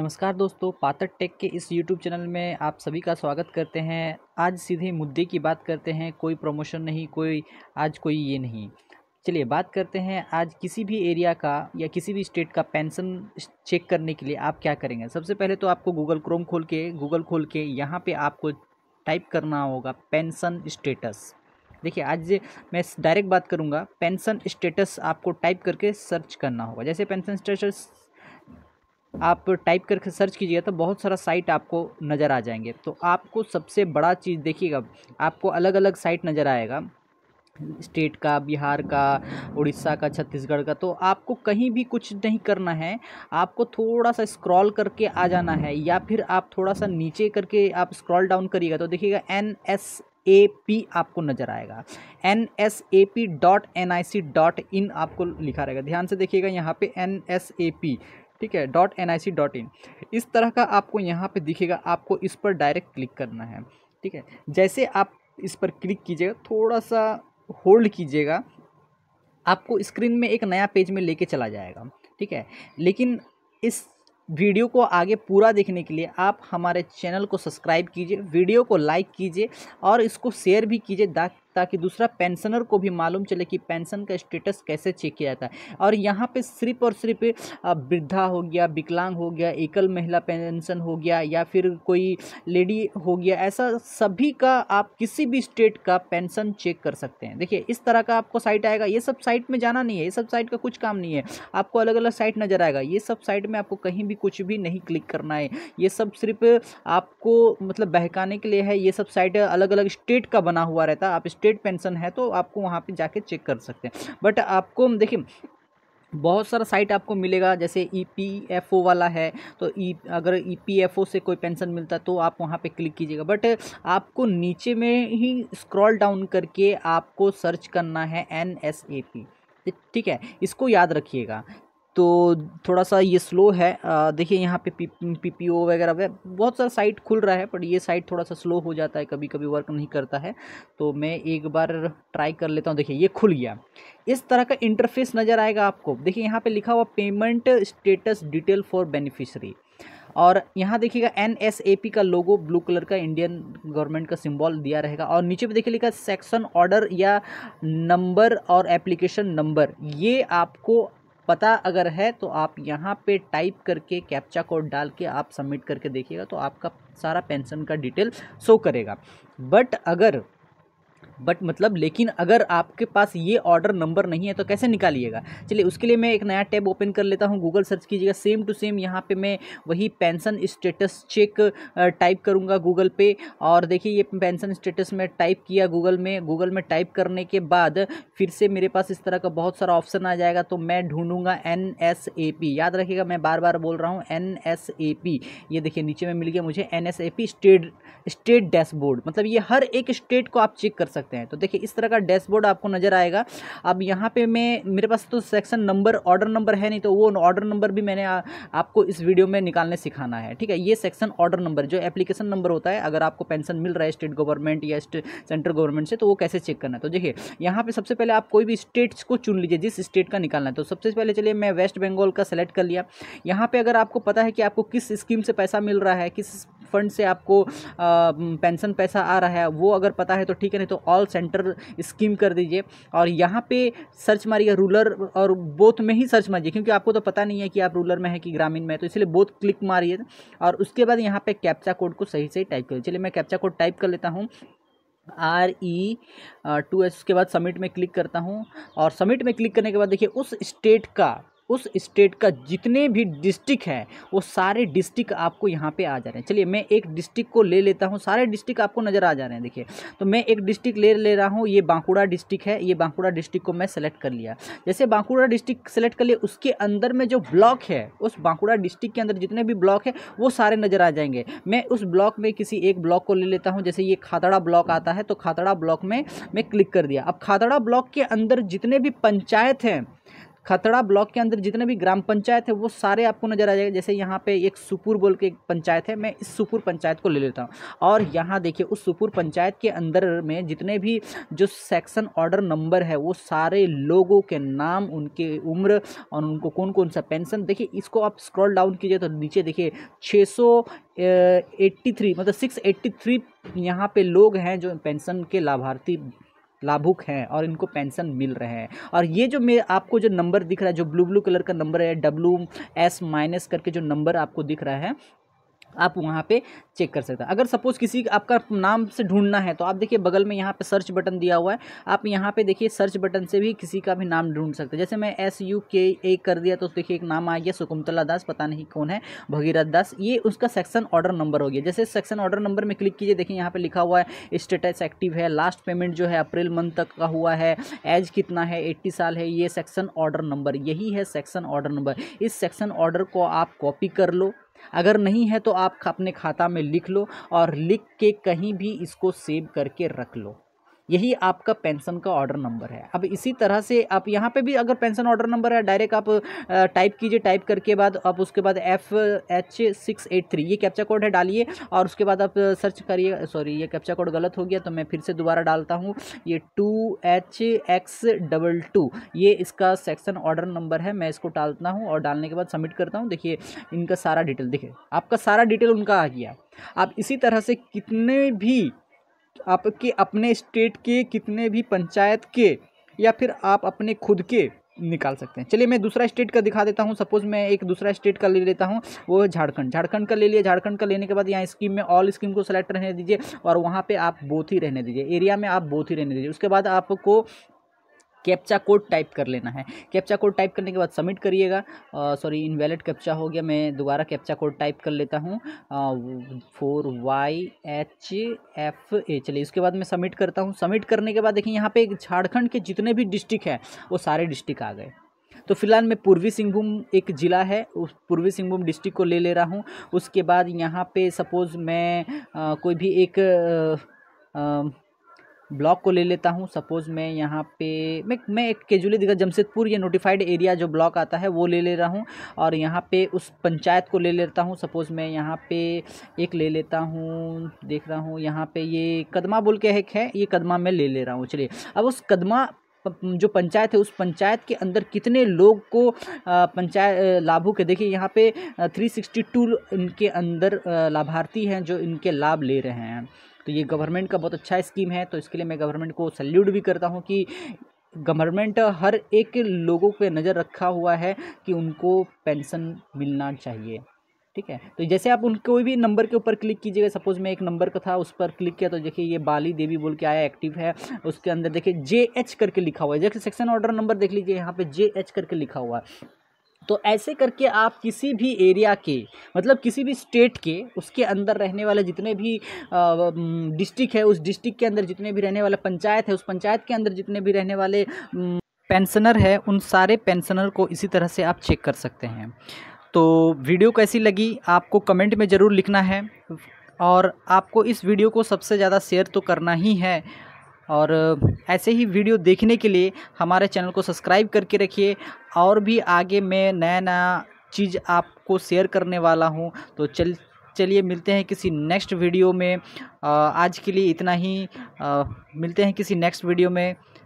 नमस्कार दोस्तों पातर टेक के इस YouTube चैनल में आप सभी का स्वागत करते हैं आज सीधे मुद्दे की बात करते हैं कोई प्रमोशन नहीं कोई आज कोई ये नहीं चलिए बात करते हैं आज किसी भी एरिया का या किसी भी स्टेट का पेंशन चेक करने के लिए आप क्या करेंगे सबसे पहले तो आपको गूगल क्रोम खोल के गूगल खोल के यहाँ पर आपको टाइप करना होगा पेंशन स्टेटस देखिए आज मैं डायरेक्ट बात करूँगा पेंशन स्टेटस आपको टाइप करके सर्च करना होगा जैसे पेंशन स्टेटस आप टाइप करके सर्च कीजिएगा तो बहुत सारा साइट आपको नज़र आ जाएंगे तो आपको सबसे बड़ा चीज़ देखिएगा आपको अलग अलग साइट नज़र आएगा स्टेट का बिहार का उड़ीसा का छत्तीसगढ़ का तो आपको कहीं भी कुछ नहीं करना है आपको थोड़ा सा स्क्रॉल करके आ जाना है या फिर आप थोड़ा सा नीचे करके आप स्क्रॉल डाउन करिएगा तो देखिएगा एन एस ए पी आपको नज़र आएगा N S A P dot N I C dot in आपको लिखा रहेगा ध्यान से देखिएगा यहाँ पे एन एस ए पी ठीक है dot N I C dot in इस तरह का आपको यहाँ पे दिखेगा आपको इस पर डायरेक्ट क्लिक करना है ठीक है जैसे आप इस पर क्लिक कीजिएगा थोड़ा सा होल्ड कीजिएगा आपको स्क्रीन में एक नया पेज में लेके चला जाएगा ठीक है लेकिन इस वीडियो को आगे पूरा देखने के लिए आप हमारे चैनल को सब्सक्राइब कीजिए वीडियो को लाइक कीजिए और इसको शेयर भी कीजिए ताकि दूसरा पेंशनर को भी मालूम चले कि पेंशन का स्टेटस कैसे चेक किया जाता है और यहाँ पे सिर्फ और सिर्फ वृद्धा हो गया विकलांग हो गया एकल महिला पेंशन हो गया या फिर कोई लेडी हो गया ऐसा सभी का आप किसी भी स्टेट का पेंशन चेक कर सकते हैं देखिए इस तरह का आपको साइट आएगा ये सब साइट में जाना नहीं है ये सब साइट का कुछ काम नहीं है आपको अलग अलग साइट नज़र आएगा ये सब साइट में आपको कहीं भी कुछ भी नहीं क्लिक करना है ये सब सिर्फ आपको मतलब बहकाने के लिए है ये सब साइट अलग अलग स्टेट का बना हुआ रहता है आप स्टेट स्टेट पेंशन है तो आपको वहाँ पर जाके चेक कर सकते हैं बट आपको देखिए बहुत सारा साइट आपको मिलेगा जैसे ई e वाला है तो ई e, अगर ई e से कोई पेंशन मिलता तो आप वहाँ पे क्लिक कीजिएगा बट आपको नीचे में ही स्क्रॉल डाउन करके आपको सर्च करना है एन ठीक है इसको याद रखिएगा तो थोड़ा सा ये स्लो है देखिए यहाँ पे पी पी ओ वगैरह बहुत सारा साइट खुल रहा है पर ये साइट थोड़ा सा स्लो हो जाता है कभी कभी वर्क नहीं करता है तो मैं एक बार ट्राई कर लेता हूँ देखिए ये खुल गया इस तरह का इंटरफेस नज़र आएगा आपको देखिए यहाँ पे लिखा हुआ payment status detail for beneficiary और यहाँ देखिएगा एन एस ए पी का लोगो ब्लू कलर का इंडियन गवर्नमेंट का सिंबल दिया रहेगा और नीचे पे देखिए लिखा सेक्शन ऑर्डर या नंबर और एप्लीकेशन नंबर ये आपको पता अगर है तो आप यहाँ पे टाइप करके कैप्चा कोड डाल के आप सबमिट करके देखिएगा तो आपका सारा पेंशन का डिटेल शो करेगा बट अगर बट मतलब लेकिन अगर आपके पास ये ऑर्डर नंबर नहीं है तो कैसे निकालिएगा चलिए उसके लिए मैं एक नया टैब ओपन कर लेता हूँ गूगल सर्च कीजिएगा सेम टू सेम यहाँ पे मैं वही पेंशन स्टेटस चेक टाइप करूँगा गूगल पे और देखिए ये पेंशन स्टेटस में टाइप किया गूगल में गूगल में टाइप करने के बाद फिर से मेरे पास इस तरह का बहुत सारा ऑप्शन आ जाएगा तो मैं ढूंढूंगा एन एस ए पी याद रखिएगा मैं बार बार बोल रहा हूँ एन एस ए पी ये देखिए नीचे में मिल गया मुझे N S A P state state dashboard मतलब ये हर एक स्टेट को आप चेक कर सकते सकते हैं तो देखिए इस तरह का डैशबोर्ड आपको नज़र आएगा अब यहाँ पे मैं मेरे पास तो सेक्शन नंबर ऑर्डर नंबर है नहीं तो वो ऑर्डर नंबर भी मैंने आ, आपको इस वीडियो में निकालने सिखाना है ठीक है ये सेक्शन ऑर्डर नंबर जो एप्लीकेशन नंबर होता है अगर आपको पेंशन मिल रहा है स्टेट गवर्नमेंट या सेंट्रल गवर्नमेंट से तो वो कैसे चेक करना है तो देखिए यहाँ पर सबसे पहले आप कोई भी स्टेट्स को चुन लीजिए जिस स्टेट का निकालना है तो सबसे पहले चलिए मैं वेस्ट बंगाल का सेलेक्ट कर लिया यहाँ पर अगर आपको पता है कि आपको किस स्कीम से पैसा मिल रहा है किस फंड से आपको पेंशन पैसा आ रहा है वो अगर पता है तो ठीक है नहीं तो ऑल सेंटर स्कीम कर दीजिए और यहाँ पे सर्च मारिए रूलर और बोथ में ही सर्च मारिए क्योंकि आपको तो पता नहीं है कि आप रूलर में है कि ग्रामीण में है तो इसलिए बोथ क्लिक मारिए और उसके बाद यहाँ पर कैप्चा कोड को सही सही टाइप करिए चलिए मैं कैप्चा कोड टाइप कर लेता हूँ आर ई टू एस के बाद सबमिट में क्लिक करता हूँ और सबमिट में क्लिक करने के बाद देखिए उस स्टेट का उस स्टेट का जितने भी डिस्ट्रिक्ट हैं वो सारे डिस्ट्रिक्ट आपको यहाँ पे आ जा रहे हैं चलिए मैं एक डिस्ट्रिक्ट को ले लेता हूँ सारे डिस्ट्रिक्ट आपको नज़र आ जा रहे हैं देखिए तो मैं एक डिस्ट्रिक्ट ले ले रहा हूँ ये बांकुड़ा डिस्ट्रिक्ट है ये बांकुड़ा डिस्ट्रिक्ट को मैं सेलेक्ट कर लिया जैसे बांकुड़ा डिस्ट्रिक्ट सेलेक्ट कर लिया उसके अंदर में जो ब्लॉक है उस बांकुड़ा डिस्ट्रिक्ट के अंदर जितने भी ब्लॉक है वो सारे नज़र आ जाएंगे मैं उस ब्लॉक में किसी एक ब्लॉक को ले लेता हूँ जैसे ये खातड़ा ब्लॉक आता है तो खातड़ा ब्लॉक में मैं क्लिक कर दिया अब खातड़ा ब्लॉक के अंदर जितने भी पंचायत हैं खतड़ा ब्लॉक के अंदर जितने भी ग्राम पंचायत है वो सारे आपको नज़र आ जाएगा जैसे यहाँ पे एक सुपुर बोल के एक पंचायत है मैं इस सुपुर पंचायत को ले लेता हूँ और यहाँ देखिए उस सुपुर पंचायत के अंदर में जितने भी जो सेक्शन ऑर्डर नंबर है वो सारे लोगों के नाम उनके उम्र और उनको कौन कौन सा पेंशन देखिए इसको आप स्क्रॉल डाउन कीजिए तो नीचे देखिए छः सौ एट्टी थ्री मतलब सिक्स एट्टी थ्री यहाँ पे लोग हैं जो पेंशन के लाभार्थी लाभुक हैं और इनको पेंशन मिल रहे हैं और ये जो मे आपको जो नंबर दिख रहा है जो ब्लू ब्लू कलर का नंबर है डब्लू एस माइनस करके जो नंबर आपको दिख रहा है आप वहाँ पे चेक कर सकते हैं अगर सपोज़ किसी आपका नाम से ढूंढना है तो आप देखिए बगल में यहाँ पे सर्च बटन दिया हुआ है आप यहाँ पे देखिए सर्च बटन से भी किसी का भी नाम ढूंढ सकते हैं जैसे मैं एस यू के ए कर दिया तो देखिए एक नाम आ गया सुकुमतला दास पता नहीं कौन है भगीरथ दास ये उसका सेक्शन ऑर्डर नंबर हो गया जैसे सेक्शन ऑर्डर नंबर में क्लिक कीजिए देखिए यहाँ पर लिखा हुआ है स्टेटस एक्टिव है लास्ट पेमेंट जो है अप्रैल मंथ तक का हुआ है एज कितना है एट्टी साल है ये सेक्शन ऑर्डर नंबर यही है सेक्शन ऑर्डर नंबर इस सेक्शन ऑर्डर को आप कॉपी कर लो अगर नहीं है तो आप अपने खाता में लिख लो और लिख के कहीं भी इसको सेव करके रख लो यही आपका पेंशन का ऑर्डर नंबर है अब इसी तरह से आप यहाँ पे भी अगर पेंशन ऑर्डर नंबर है डायरेक्ट आप टाइप कीजिए टाइप करके बाद आप उसके बाद F H six eight three ये कैप्चा कोड है डालिए और उसके बाद आप सर्च करिए सॉरी ये कैप्चा कोड गलत हो गया तो मैं फिर से दोबारा डालता हूँ ये two H X double two ये इसका सेक्शन ऑर्डर नंबर है मैं इसको डालता हूँ और डालने के बाद सबमिट करता हूँ देखिए इनका सारा डिटेल देखिए आपका सारा डिटेल उनका आ गया आप इसी तरह से कितने भी आपके अपने स्टेट के कितने भी पंचायत के या फिर आप अपने खुद के निकाल सकते हैं चलिए मैं दूसरा स्टेट का दिखा देता हूँ सपोज मैं एक दूसरा स्टेट का ले लेता हूँ वो है झारखंड झारखंड का ले लिया झारखंड का लेने के बाद यहाँ स्कीम में ऑल स्कीम को सेलेक्ट रहने दीजिए और वहाँ पे आप बोथ ही रहने दीजिए एरिया में आप बोथ ही रहने दीजिए उसके बाद आपको कैप्चा कोड टाइप कर लेना है कैप्चा कोड टाइप करने के बाद सबमिट करिएगा सॉरी इनवैलिड कैप्चा हो गया मैं दोबारा कैप्चा कोड टाइप कर लेता हूँ four Y H F A चलिए उसके बाद मैं सबमिट करता हूँ सबमिट करने के बाद देखिए यहाँ पे झारखंड के जितने भी डिस्ट्रिक्ट हैं वो सारे डिस्ट्रिक्ट आ गए तो फिलहाल मैं पूर्वी सिंहभूम एक ज़िला है उस पूर्वी सिंहभूम डिस्ट्रिक्ट को ले ले रहा हूँ उसके बाद यहाँ पर सपोज़ मैं आ, कोई भी एक आ, ब्लॉक को ले लेता हूँ सपोज़ मैं यहाँ पे मैं मैं एक केजुली दिग्गज जमशेदपुर ये नोटिफाइड एरिया जो ब्लॉक आता है वो ले ले रहा हूँ और यहाँ पे उस पंचायत को ले लेता हूँ सपोज़ मैं यहाँ पे एक ले लेता हूँ देख रहा हूँ यहाँ पे ये कदमा बोल के एक है ये कदमा मैं ले ले रहा हूँ चलिए अब उस कदमा जो पंचायत है उस पंचायत के अंदर कितने लोग को पंचायत लाभुक है देखिए यहाँ पे टू इनके अंदर लाभार्थी हैं जो इनके लाभ ले रहे हैं तो ये गवर्नमेंट का बहुत अच्छा स्कीम है तो इसके लिए मैं गवर्नमेंट को सल्यूट भी करता हूँ कि गवर्नमेंट हर एक लोगों पे नज़र रखा हुआ है कि उनको पेंशन मिलना चाहिए ठीक है तो जैसे आप उन कोई भी नंबर के ऊपर क्लिक कीजिएगा सपोज मैं एक नंबर का था उस पर क्लिक किया तो देखिए ये बाली देवी बोल के आया एक्टिव है उसके अंदर देखिए जे एच करके लिखा हुआ है जैसे सेक्शन ऑर्डर नंबर देख लीजिए यहाँ पे जे एच करके लिखा हुआ है तो ऐसे करके आप किसी भी एरिया के मतलब किसी भी स्टेट के उसके अंदर रहने वाले जितने भी डिस्ट्रिक्ट है उस डिस्ट्रिक्ट के अंदर जितने भी रहने वाला पंचायत है उस पंचायत के अंदर जितने भी रहने वाले पेंशनर है उन सारे पेंशनर को इसी तरह से आप चेक कर सकते हैं तो वीडियो कैसी लगी आपको कमेंट में ज़रूर लिखना है और आपको इस वीडियो को सबसे ज़्यादा शेयर तो करना ही है और ऐसे ही वीडियो देखने के लिए हमारे चैनल को सब्सक्राइब करके रखिए और भी आगे मैं नया नया चीज़ आपको शेयर करने वाला हूँ तो चल चलिए मिलते हैं किसी नेक्स्ट वीडियो में आज के लिए इतना ही मिलते हैं किसी नेक्स्ट वीडियो में